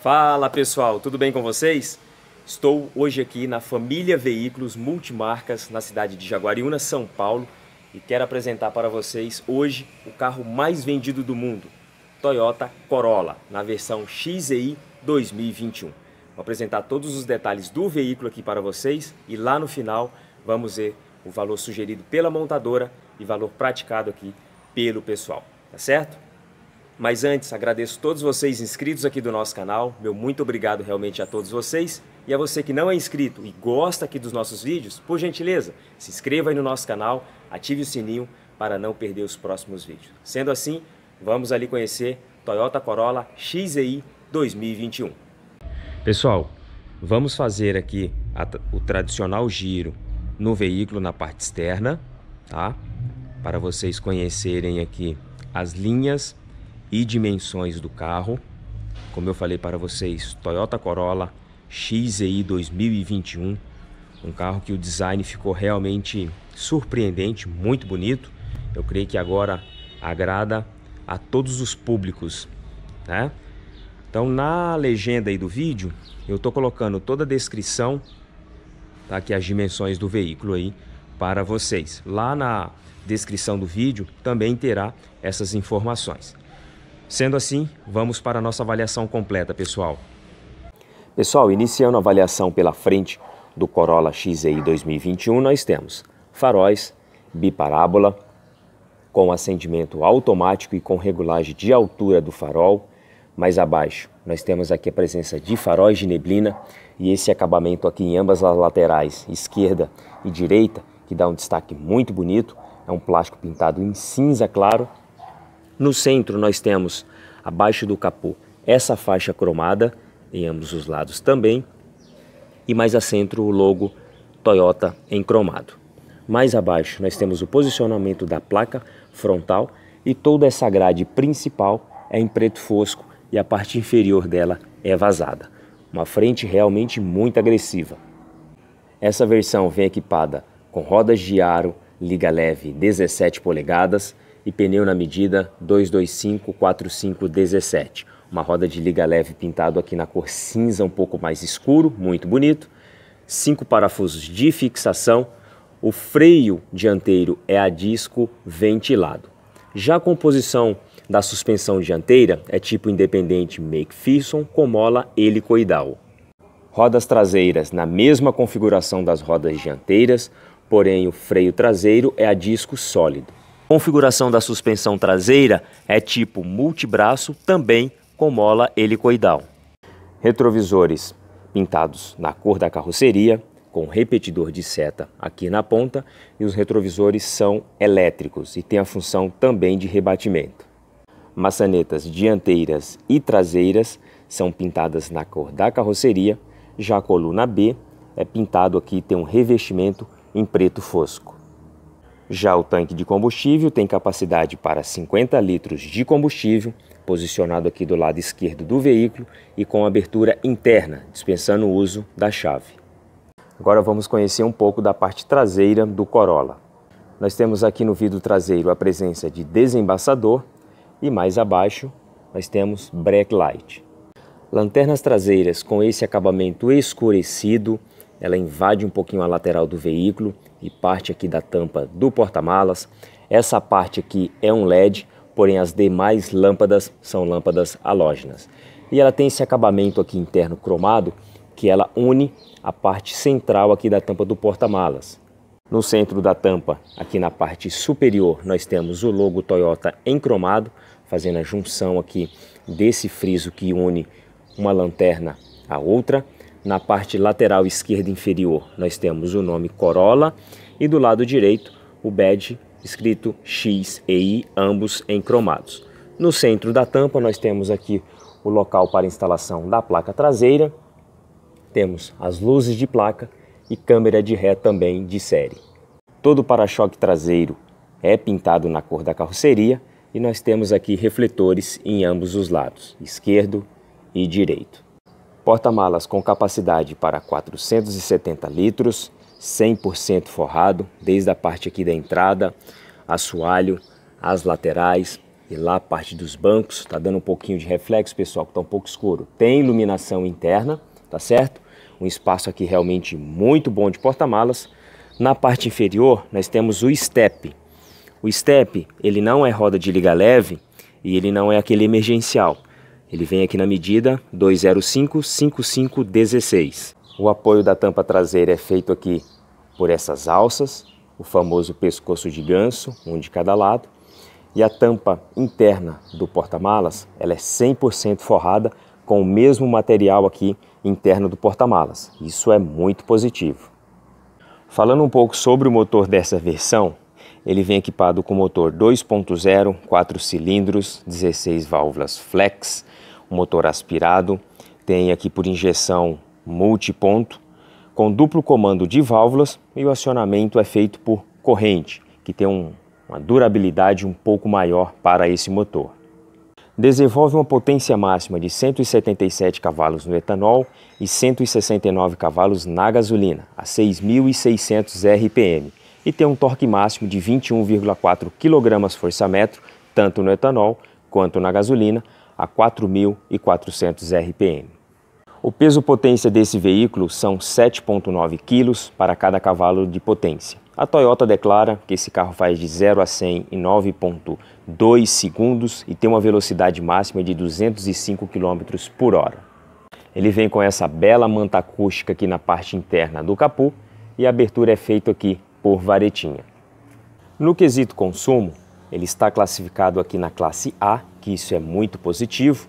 Fala pessoal, tudo bem com vocês? Estou hoje aqui na Família Veículos Multimarcas, na cidade de Jaguariúna, São Paulo, e quero apresentar para vocês hoje o carro mais vendido do mundo, Toyota Corolla, na versão XEI 2021. Vou apresentar todos os detalhes do veículo aqui para vocês e lá no final vamos ver o valor sugerido pela montadora e valor praticado aqui pelo pessoal, tá certo? Mas antes, agradeço todos vocês inscritos aqui do nosso canal. Meu muito obrigado realmente a todos vocês. E a você que não é inscrito e gosta aqui dos nossos vídeos, por gentileza, se inscreva aí no nosso canal, ative o sininho para não perder os próximos vídeos. Sendo assim, vamos ali conhecer Toyota Corolla XEI 2021. Pessoal, vamos fazer aqui a, o tradicional giro no veículo na parte externa, tá? Para vocês conhecerem aqui as linhas e dimensões do carro. Como eu falei para vocês, Toyota Corolla XEI 2021, um carro que o design ficou realmente surpreendente, muito bonito. Eu creio que agora agrada a todos os públicos, né? Então na legenda aí do vídeo, eu tô colocando toda a descrição, tá aqui as dimensões do veículo aí para vocês. Lá na descrição do vídeo também terá essas informações. Sendo assim, vamos para a nossa avaliação completa, pessoal. Pessoal, iniciando a avaliação pela frente do Corolla XEI 2021, nós temos faróis, biparábola, com acendimento automático e com regulagem de altura do farol. Mais abaixo, nós temos aqui a presença de faróis de neblina e esse acabamento aqui em ambas as laterais, esquerda e direita, que dá um destaque muito bonito. É um plástico pintado em cinza claro no centro nós temos, abaixo do capô, essa faixa cromada, em ambos os lados também, e mais a centro o logo Toyota em cromado. Mais abaixo nós temos o posicionamento da placa frontal e toda essa grade principal é em preto fosco e a parte inferior dela é vazada. Uma frente realmente muito agressiva. Essa versão vem equipada com rodas de aro, liga leve 17 polegadas, e pneu na medida 2254517. Uma roda de liga leve pintado aqui na cor cinza um pouco mais escuro, muito bonito. Cinco parafusos de fixação. O freio dianteiro é a disco ventilado. Já a composição da suspensão dianteira é tipo independente McPherson com mola helicoidal. Rodas traseiras na mesma configuração das rodas dianteiras, porém o freio traseiro é a disco sólido. Configuração da suspensão traseira é tipo multibraço, também com mola helicoidal. Retrovisores pintados na cor da carroceria, com repetidor de seta aqui na ponta, e os retrovisores são elétricos e têm a função também de rebatimento. Maçanetas dianteiras e traseiras são pintadas na cor da carroceria, já a coluna B é pintado aqui, tem um revestimento em preto fosco. Já o tanque de combustível tem capacidade para 50 litros de combustível, posicionado aqui do lado esquerdo do veículo e com abertura interna, dispensando o uso da chave. Agora vamos conhecer um pouco da parte traseira do Corolla. Nós temos aqui no vidro traseiro a presença de desembaçador e mais abaixo nós temos light Lanternas traseiras com esse acabamento escurecido, ela invade um pouquinho a lateral do veículo e parte aqui da tampa do porta-malas. Essa parte aqui é um LED, porém as demais lâmpadas são lâmpadas halógenas. E ela tem esse acabamento aqui interno cromado que ela une a parte central aqui da tampa do porta-malas. No centro da tampa, aqui na parte superior, nós temos o logo Toyota em cromado, fazendo a junção aqui desse friso que une uma lanterna à outra. Na parte lateral esquerda inferior, nós temos o nome Corolla e do lado direito o badge escrito X e I, ambos em cromados. No centro da tampa, nós temos aqui o local para instalação da placa traseira, temos as luzes de placa e câmera de ré também de série. Todo o para-choque traseiro é pintado na cor da carroceria e nós temos aqui refletores em ambos os lados, esquerdo e direito. Porta-malas com capacidade para 470 litros, 100% forrado, desde a parte aqui da entrada, assoalho, as laterais e lá a parte dos bancos. Tá dando um pouquinho de reflexo, pessoal, que está um pouco escuro. Tem iluminação interna, tá certo? Um espaço aqui realmente muito bom de porta-malas. Na parte inferior, nós temos o step. O step, ele não é roda de liga leve e ele não é aquele emergencial. Ele vem aqui na medida 205-5516. O apoio da tampa traseira é feito aqui por essas alças, o famoso pescoço de ganso, um de cada lado. E a tampa interna do porta-malas, ela é 100% forrada com o mesmo material aqui interno do porta-malas. Isso é muito positivo. Falando um pouco sobre o motor dessa versão, ele vem equipado com motor 2.0, 4 cilindros, 16 válvulas flex, motor aspirado, tem aqui por injeção multiponto, com duplo comando de válvulas e o acionamento é feito por corrente, que tem um, uma durabilidade um pouco maior para esse motor. Desenvolve uma potência máxima de 177 cavalos no etanol e 169 cavalos na gasolina, a 6.600 RPM, e tem um torque máximo de 21,4 kgfm, tanto no etanol quanto na gasolina, a 4.400 RPM. O peso potência desse veículo são 7,9 kg para cada cavalo de potência. A Toyota declara que esse carro faz de 0 a 100 em 9,2 segundos e tem uma velocidade máxima de 205 km por hora. Ele vem com essa bela manta acústica aqui na parte interna do capô e a abertura é feita aqui por varetinha. No quesito consumo, ele está classificado aqui na classe A, que isso é muito positivo.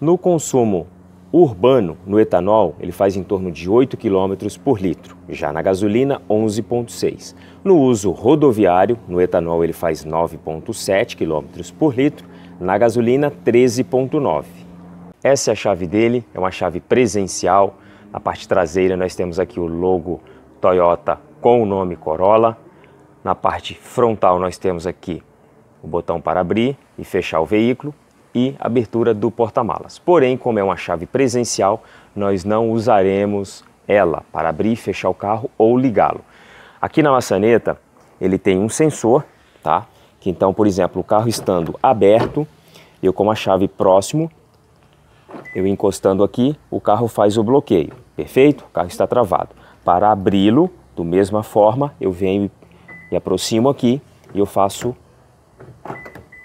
No consumo urbano, no etanol, ele faz em torno de 8 km por litro, já na gasolina, 11,6. No uso rodoviário, no etanol, ele faz 9,7 km por litro, na gasolina, 13,9. Essa é a chave dele, é uma chave presencial. Na parte traseira, nós temos aqui o logo Toyota com o nome Corolla. Na parte frontal, nós temos aqui o botão para abrir e fechar o veículo e abertura do porta-malas. Porém, como é uma chave presencial, nós não usaremos ela para abrir e fechar o carro ou ligá-lo. Aqui na maçaneta, ele tem um sensor, tá? Que então, por exemplo, o carro estando aberto, eu com a chave próximo, eu encostando aqui, o carro faz o bloqueio, perfeito? O carro está travado. Para abri-lo, do mesma forma, eu venho e aproximo aqui e eu faço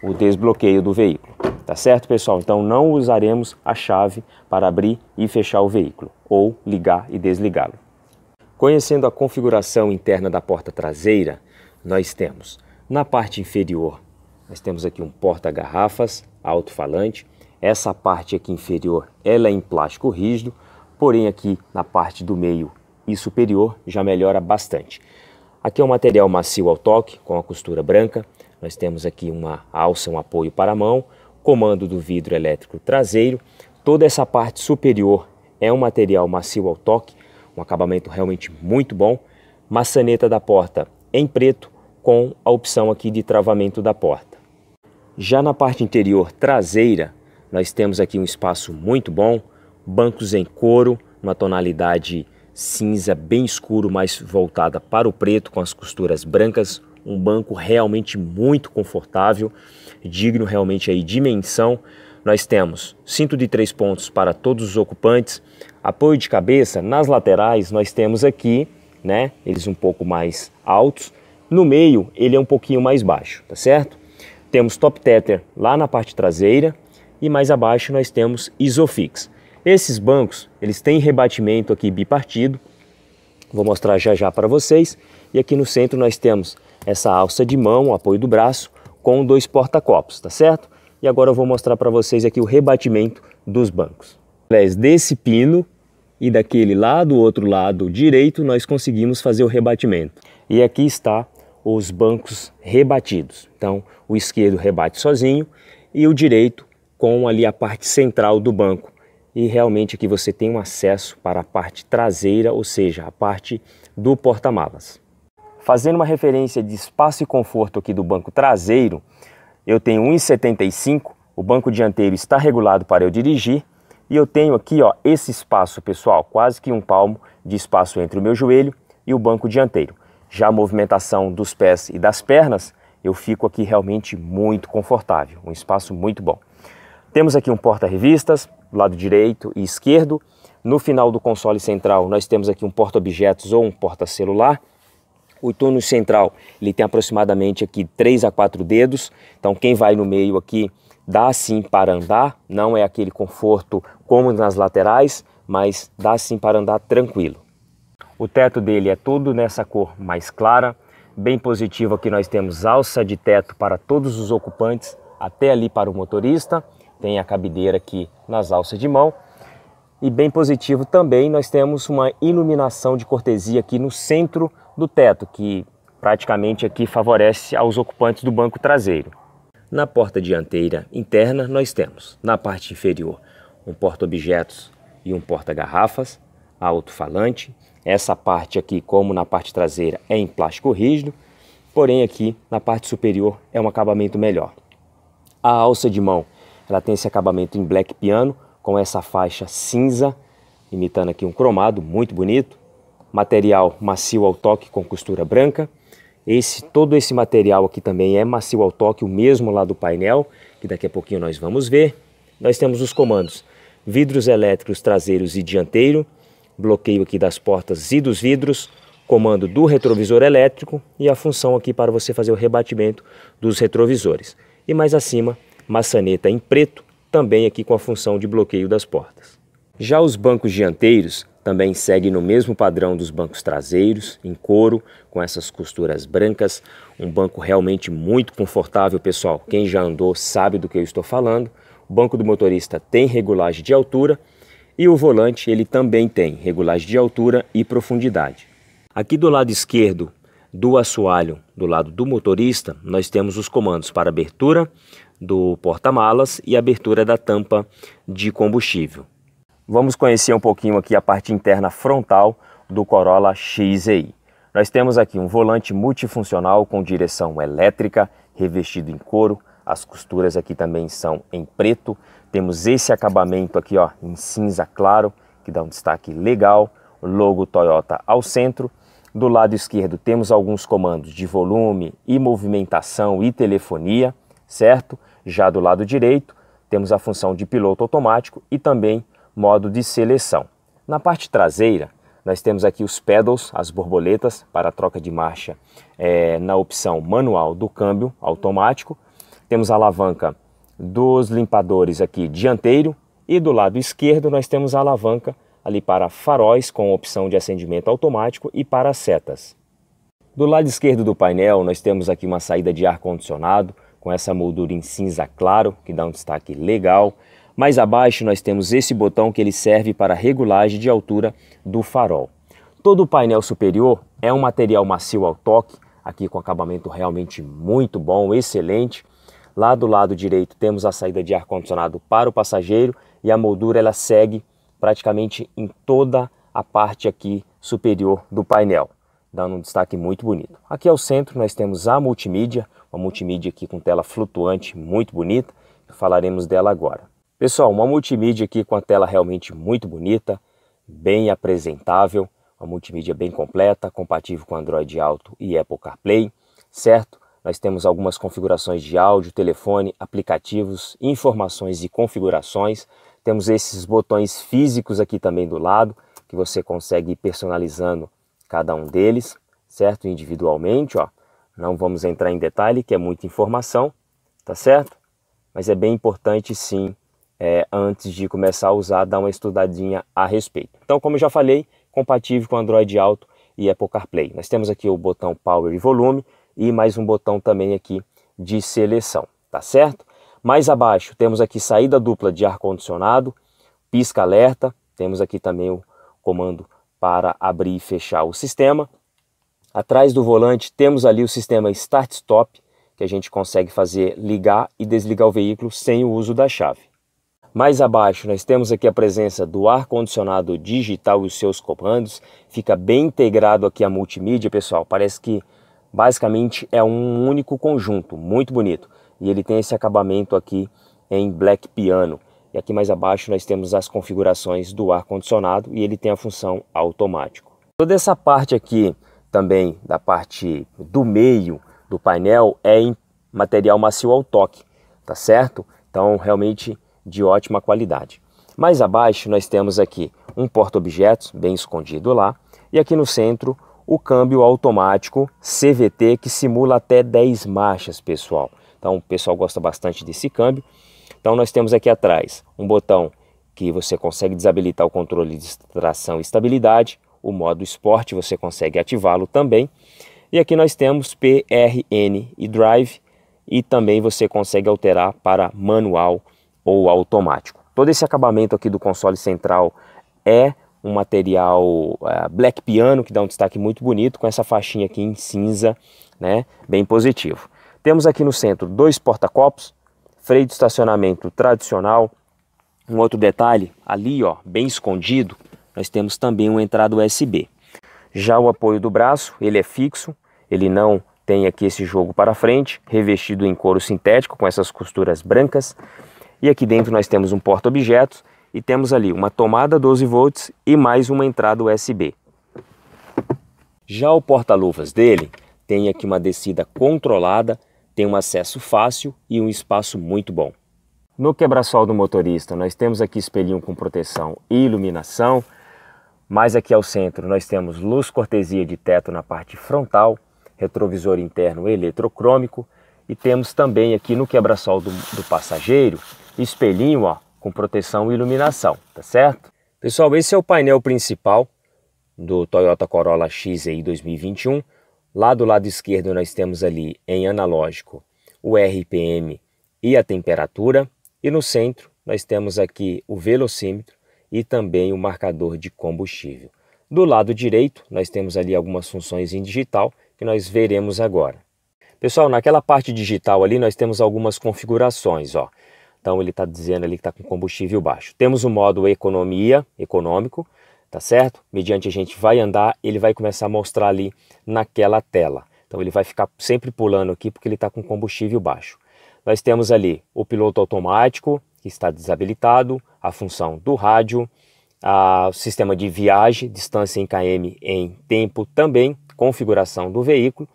o desbloqueio do veículo. Tá certo, pessoal? Então não usaremos a chave para abrir e fechar o veículo ou ligar e desligá-lo. Conhecendo a configuração interna da porta traseira, nós temos na parte inferior, nós temos aqui um porta-garrafas alto-falante. Essa parte aqui inferior, ela é em plástico rígido, porém aqui na parte do meio e superior já melhora bastante. Aqui é um material macio ao toque, com a costura branca. Nós temos aqui uma alça, um apoio para a mão, comando do vidro elétrico traseiro. Toda essa parte superior é um material macio ao toque, um acabamento realmente muito bom. Maçaneta da porta em preto com a opção aqui de travamento da porta. Já na parte interior traseira, nós temos aqui um espaço muito bom, bancos em couro, uma tonalidade cinza bem escuro, mas voltada para o preto, com as costuras brancas, um banco realmente muito confortável, digno realmente aí de menção. Nós temos cinto de três pontos para todos os ocupantes, apoio de cabeça nas laterais. Nós temos aqui, né? Eles um pouco mais altos. No meio ele é um pouquinho mais baixo, tá certo? Temos top tether lá na parte traseira e mais abaixo nós temos isofix. Esses bancos eles têm rebatimento aqui bipartido. Vou mostrar já já para vocês. E aqui no centro nós temos essa alça de mão, o apoio do braço, com dois porta-copos, tá certo? E agora eu vou mostrar para vocês aqui o rebatimento dos bancos. Através desse pino e daquele lá do outro lado direito, nós conseguimos fazer o rebatimento. E aqui está os bancos rebatidos. Então, o esquerdo rebate sozinho e o direito com ali a parte central do banco. E realmente aqui você tem um acesso para a parte traseira, ou seja, a parte do porta-malas. Fazendo uma referência de espaço e conforto aqui do banco traseiro, eu tenho 1,75, o banco dianteiro está regulado para eu dirigir, e eu tenho aqui ó, esse espaço, pessoal, quase que um palmo de espaço entre o meu joelho e o banco dianteiro. Já a movimentação dos pés e das pernas, eu fico aqui realmente muito confortável, um espaço muito bom. Temos aqui um porta-revistas, lado direito e esquerdo. No final do console central, nós temos aqui um porta-objetos ou um porta-celular. O túnel central ele tem aproximadamente aqui 3 a 4 dedos, então quem vai no meio aqui dá sim para andar, não é aquele conforto como nas laterais, mas dá sim para andar tranquilo. O teto dele é todo nessa cor mais clara, bem positivo aqui nós temos alça de teto para todos os ocupantes, até ali para o motorista, tem a cabideira aqui nas alças de mão, e bem positivo também nós temos uma iluminação de cortesia aqui no centro do teto, que praticamente aqui favorece aos ocupantes do banco traseiro. Na porta dianteira interna nós temos, na parte inferior, um porta-objetos e um porta-garrafas, alto-falante. Essa parte aqui, como na parte traseira, é em plástico rígido, porém aqui na parte superior é um acabamento melhor. A alça de mão, ela tem esse acabamento em black piano, com essa faixa cinza, imitando aqui um cromado muito bonito material macio ao toque com costura branca. Esse, todo esse material aqui também é macio ao toque, o mesmo lá do painel, que daqui a pouquinho nós vamos ver. Nós temos os comandos vidros elétricos traseiros e dianteiro, bloqueio aqui das portas e dos vidros, comando do retrovisor elétrico e a função aqui para você fazer o rebatimento dos retrovisores. E mais acima, maçaneta em preto, também aqui com a função de bloqueio das portas. Já os bancos dianteiros também segue no mesmo padrão dos bancos traseiros, em couro, com essas costuras brancas. Um banco realmente muito confortável, pessoal. Quem já andou sabe do que eu estou falando. O banco do motorista tem regulagem de altura e o volante ele também tem regulagem de altura e profundidade. Aqui do lado esquerdo do assoalho, do lado do motorista, nós temos os comandos para abertura do porta-malas e abertura da tampa de combustível. Vamos conhecer um pouquinho aqui a parte interna frontal do Corolla XEI. Nós temos aqui um volante multifuncional com direção elétrica, revestido em couro, as costuras aqui também são em preto. Temos esse acabamento aqui ó, em cinza claro, que dá um destaque legal, logo Toyota ao centro. Do lado esquerdo temos alguns comandos de volume e movimentação e telefonia, certo? Já do lado direito temos a função de piloto automático e também modo de seleção. Na parte traseira, nós temos aqui os pedals, as borboletas para troca de marcha é, na opção manual do câmbio automático. Temos a alavanca dos limpadores aqui dianteiro e do lado esquerdo nós temos a alavanca ali para faróis com opção de acendimento automático e para setas. Do lado esquerdo do painel nós temos aqui uma saída de ar condicionado com essa moldura em cinza claro que dá um destaque legal. Mais abaixo nós temos esse botão que ele serve para regulagem de altura do farol. Todo o painel superior é um material macio ao toque, aqui com acabamento realmente muito bom, excelente. Lá do lado direito temos a saída de ar-condicionado para o passageiro e a moldura ela segue praticamente em toda a parte aqui superior do painel, dando um destaque muito bonito. Aqui ao centro nós temos a multimídia, uma multimídia aqui com tela flutuante muito bonita, falaremos dela agora. Pessoal, uma multimídia aqui com a tela realmente muito bonita, bem apresentável, uma multimídia bem completa, compatível com Android Auto e Apple CarPlay, certo? Nós temos algumas configurações de áudio, telefone, aplicativos, informações e configurações. Temos esses botões físicos aqui também do lado, que você consegue ir personalizando cada um deles, certo? Individualmente, ó. Não vamos entrar em detalhe, que é muita informação, tá certo? Mas é bem importante sim é, antes de começar a usar, dar uma estudadinha a respeito. Então, como eu já falei, compatível com Android Auto e Apple CarPlay. Nós temos aqui o botão Power e Volume e mais um botão também aqui de seleção, tá certo? Mais abaixo temos aqui saída dupla de ar-condicionado, pisca alerta, temos aqui também o comando para abrir e fechar o sistema. Atrás do volante temos ali o sistema Start Stop, que a gente consegue fazer ligar e desligar o veículo sem o uso da chave. Mais abaixo, nós temos aqui a presença do ar-condicionado digital e os seus comandos. Fica bem integrado aqui a multimídia, pessoal. Parece que basicamente é um único conjunto, muito bonito. E ele tem esse acabamento aqui em black piano. E aqui mais abaixo nós temos as configurações do ar-condicionado e ele tem a função automático. Toda essa parte aqui também, da parte do meio do painel, é em material macio ao toque, tá certo? Então realmente de ótima qualidade. Mais abaixo nós temos aqui um porta-objetos bem escondido lá e aqui no centro o câmbio automático CVT que simula até 10 marchas, pessoal. Então o pessoal gosta bastante desse câmbio. Então nós temos aqui atrás um botão que você consegue desabilitar o controle de tração e estabilidade, o modo esporte você consegue ativá-lo também. E aqui nós temos PRN e drive e também você consegue alterar para manual ou automático. Todo esse acabamento aqui do console central é um material é, black piano que dá um destaque muito bonito com essa faixinha aqui em cinza, né? Bem positivo. Temos aqui no centro dois porta-copos, freio de estacionamento tradicional. Um outro detalhe, ali ó, bem escondido, nós temos também uma entrada USB. Já o apoio do braço, ele é fixo, ele não tem aqui esse jogo para frente, revestido em couro sintético com essas costuras brancas. E aqui dentro nós temos um porta-objetos e temos ali uma tomada 12 volts e mais uma entrada USB. Já o porta-luvas dele tem aqui uma descida controlada, tem um acesso fácil e um espaço muito bom. No quebra-sol do motorista, nós temos aqui espelhinho com proteção e iluminação. Mais aqui ao centro, nós temos luz cortesia de teto na parte frontal, retrovisor interno eletrocrômico e temos também aqui no quebra-sol do, do passageiro espelhinho, ó, com proteção e iluminação, tá certo? Pessoal, esse é o painel principal do Toyota Corolla XEI 2021. Lá do lado esquerdo nós temos ali em analógico o RPM e a temperatura e no centro nós temos aqui o velocímetro e também o marcador de combustível. Do lado direito, nós temos ali algumas funções em digital que nós veremos agora. Pessoal, naquela parte digital ali nós temos algumas configurações, ó. Então ele está dizendo ali que está com combustível baixo. Temos o modo economia, econômico, tá certo? Mediante a gente vai andar, ele vai começar a mostrar ali naquela tela. Então ele vai ficar sempre pulando aqui porque ele está com combustível baixo. Nós temos ali o piloto automático, que está desabilitado, a função do rádio, a, o sistema de viagem, distância em km em tempo também, configuração do veículo,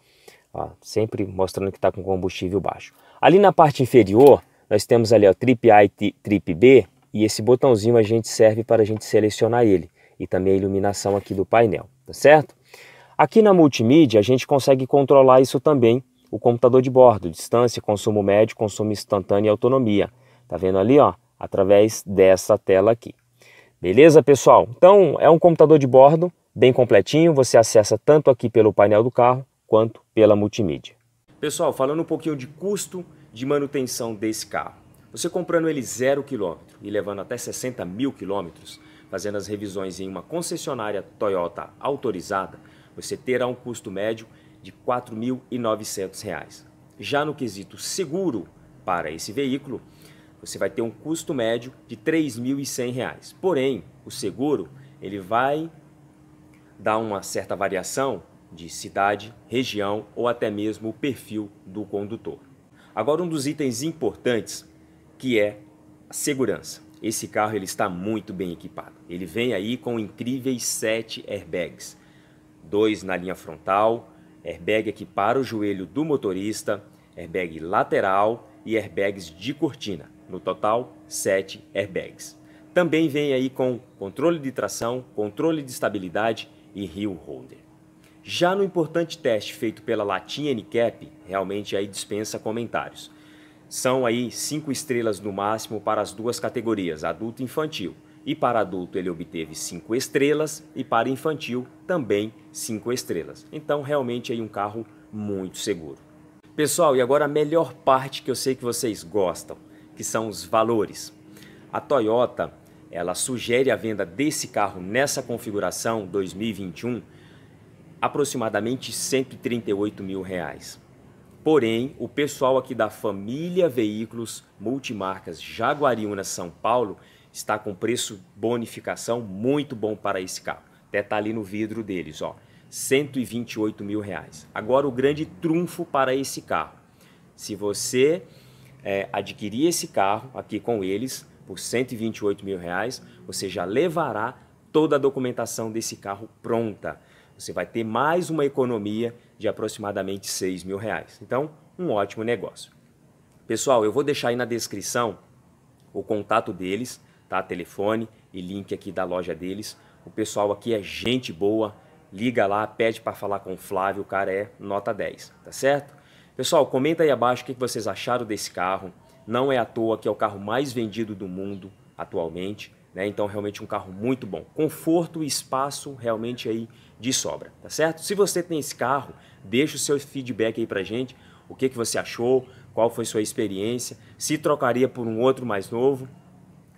ó, sempre mostrando que está com combustível baixo. Ali na parte inferior, nós temos ali o Trip A e Trip B e esse botãozinho a gente serve para a gente selecionar ele e também a iluminação aqui do painel, tá certo? Aqui na multimídia a gente consegue controlar isso também, o computador de bordo, distância, consumo médio, consumo instantâneo e autonomia. Tá vendo ali, ó, através dessa tela aqui. Beleza, pessoal? Então, é um computador de bordo bem completinho, você acessa tanto aqui pelo painel do carro quanto pela multimídia. Pessoal, falando um pouquinho de custo, de manutenção desse carro. Você comprando ele zero quilômetro e levando até 60 mil quilômetros, fazendo as revisões em uma concessionária Toyota autorizada, você terá um custo médio de R$ 4.900. Já no quesito seguro para esse veículo, você vai ter um custo médio de R$ 3.100. Porém, o seguro ele vai dar uma certa variação de cidade, região ou até mesmo o perfil do condutor. Agora um dos itens importantes que é a segurança. Esse carro ele está muito bem equipado. Ele vem aí com incríveis 7 airbags. Dois na linha frontal, airbag aqui para o joelho do motorista, airbag lateral e airbags de cortina. No total, 7 airbags. Também vem aí com controle de tração, controle de estabilidade e heel holder. Já no importante teste feito pela Latinha NCAP, realmente aí dispensa comentários. São aí cinco estrelas no máximo para as duas categorias, adulto e infantil. E para adulto ele obteve cinco estrelas e para infantil também cinco estrelas. Então realmente aí um carro muito seguro. Pessoal, e agora a melhor parte que eu sei que vocês gostam, que são os valores. A Toyota, ela sugere a venda desse carro nessa configuração 2021 aproximadamente 138 mil reais. Porém, o pessoal aqui da família Veículos Multimarcas Jaguariúna São Paulo está com preço bonificação muito bom para esse carro. Até tá ali no vidro deles, ó, 128 mil reais. Agora o grande trunfo para esse carro, se você é, adquirir esse carro aqui com eles por 128 mil reais, você já levará toda a documentação desse carro pronta. Você vai ter mais uma economia de aproximadamente 6 mil reais. Então, um ótimo negócio. Pessoal, eu vou deixar aí na descrição o contato deles, tá? Telefone e link aqui da loja deles. O pessoal aqui é gente boa. Liga lá, pede para falar com o Flávio, o cara é nota 10, tá certo? Pessoal, comenta aí abaixo o que vocês acharam desse carro. Não é à toa que é o carro mais vendido do mundo atualmente. Né? Então, realmente um carro muito bom. Conforto e espaço realmente aí de sobra, tá certo? Se você tem esse carro, deixa o seu feedback aí pra gente, o que, que você achou, qual foi sua experiência, se trocaria por um outro mais novo.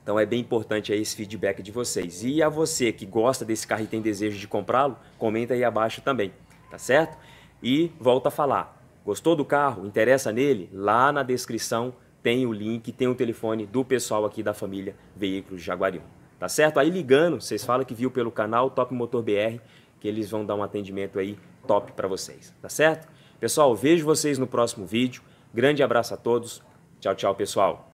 Então é bem importante aí esse feedback de vocês. E a você que gosta desse carro e tem desejo de comprá-lo, comenta aí abaixo também, tá certo? E volta a falar. Gostou do carro? Interessa nele? Lá na descrição tem o link, tem o telefone do pessoal aqui da família Veículos Jaguariúna. Tá certo? Aí ligando, vocês falam que viu pelo canal Top Motor BR, que eles vão dar um atendimento aí top para vocês. Tá certo? Pessoal, vejo vocês no próximo vídeo. Grande abraço a todos. Tchau, tchau, pessoal.